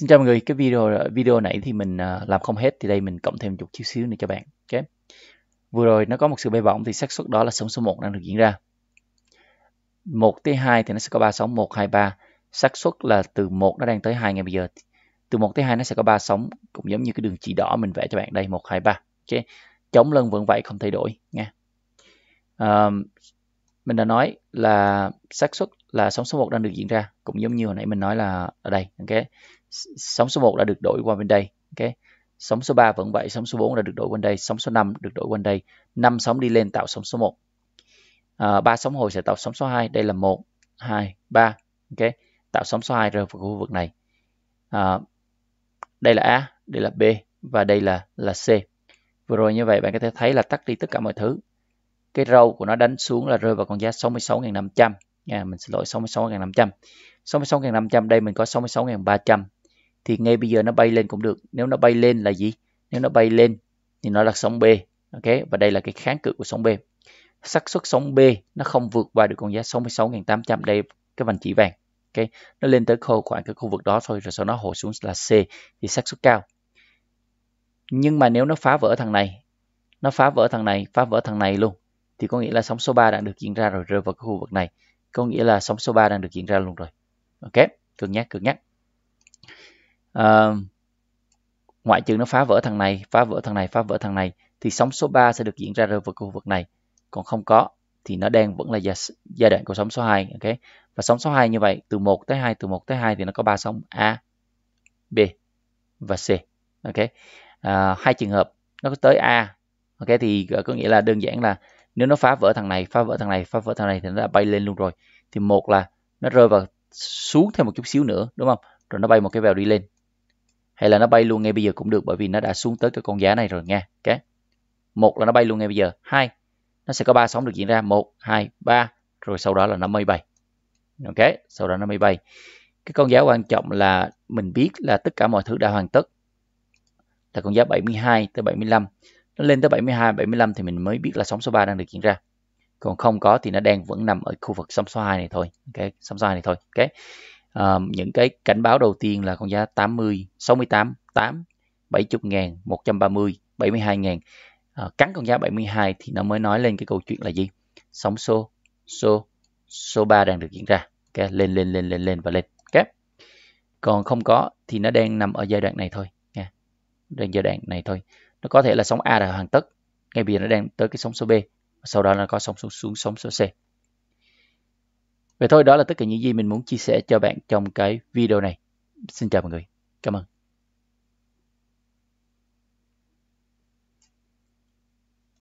Xin chào mọi người, cái video video nãy thì mình à, làm không hết thì đây mình cộng thêm một chút xíu xíu nữa cho bạn. Ok. Vừa rồi nó có một sự bay bổng thì xác suất đó là sóng số 1 đang được diễn ra. 1 tới 2 thì nó sẽ có 3 sóng 1 2 3. Xác suất là từ 1 nó đang tới 2 ngày bây giờ. Từ 1 tới 2 nó sẽ có 3 sóng cũng giống như cái đường chỉ đỏ mình vẽ cho bạn đây 1 2 3. Ok. Chống lân vẫn vậy không thay đổi nha. À, mình đã nói là xác suất là sóng số 1 đang được diễn ra cũng giống như hồi nãy mình nói là ở đây ok sóng số 1 đã được đổi qua bên đây ok sóng số 3 vẫn vậy sóng số 4 đã được đổi qua bên đây sóng số 5 được đổi qua bên đây năm sóng đi lên tạo sóng số 1 à, sóng hồi sẽ tạo sóng số 2 đây là 1 2 3 ok tạo sóng số 2 rơi vào khu vực này à, đây là A đây là B và đây là là C vừa rồi như vậy bạn có thể thấy là tắt đi tất cả mọi thứ cái râu của nó đánh xuống là rơi vào con giá 66.500 à, mình xin lỗi 66.500 66.500 đây mình có 66.300 thì ngay bây giờ nó bay lên cũng được nếu nó bay lên là gì nếu nó bay lên thì nó là sóng B ok và đây là cái kháng cự của sóng B xác suất sóng B nó không vượt qua được con giá 66.800 đây cái vành chỉ vàng ok nó lên tới khâu khoảng cái khu vực đó thôi rồi sau nó hồi xuống là C thì xác suất cao nhưng mà nếu nó phá vỡ thằng này nó phá vỡ thằng này phá vỡ thằng này luôn thì có nghĩa là sóng số 3 đã được diễn ra rồi rơi vào cái khu vực này có nghĩa là sóng số 3 đang được diễn ra luôn rồi ok cân nhắc cân nhắc à, ngoại trừ nó phá vỡ thằng này phá vỡ thằng này phá vỡ thằng này thì sóng số 3 sẽ được diễn ra rơi vào khu vực này còn không có thì nó đang vẫn là giai đoạn của sóng số 2 ok và sóng số 2 như vậy từ 1 tới 2 từ 1 tới 2 thì nó có ba sóng A B và C ok à, hai trường hợp nó có tới A ok thì ờ, có nghĩa là đơn giản là nếu nó phá vỡ thằng này phá vỡ thằng này phá vỡ thằng này thì nó đã bay lên luôn rồi thì một là nó rơi vào xuống thêm một chút xíu nữa đúng không rồi nó bay một cái vèo đi lên hay là nó bay luôn ngay bây giờ cũng được bởi vì nó đã xuống tới cái con giá này rồi nha cái okay. một là nó bay luôn ngay bây giờ hai nó sẽ có ba sóng được diễn ra một hai ba rồi sau đó là nó mới bay ok sau đó nó mới bay cái con giá quan trọng là mình biết là tất cả mọi thứ đã hoàn tất là con giá 72 tới 75 nó lên tới 72 75 thì mình mới biết là sóng số 3 đang được diễn ra còn không có thì nó đang vẫn nằm ở khu vực sóng số 2 này thôi cái okay. sóng số 2 này thôi cái okay. uh, những cái cảnh báo đầu tiên là con giá 80 68 8 70 ngàn 130 72 ngàn uh, cắn con giá 72 thì nó mới nói lên cái câu chuyện là gì sóng số số số 3 đang được diễn ra cái okay. lên lên lên lên lên và lên cái còn không có thì nó đang nằm ở giai đoạn này thôi nha đang giai đoạn này thôi nó có thể là sóng A là hoàn tất ngay bây giờ nó đang tới cái sóng số B sau đó nó có sóng xuống xuống sóng số C vậy thôi đó là tất cả những gì mình muốn chia sẻ cho bạn trong cái video này xin chào mọi người cảm ơn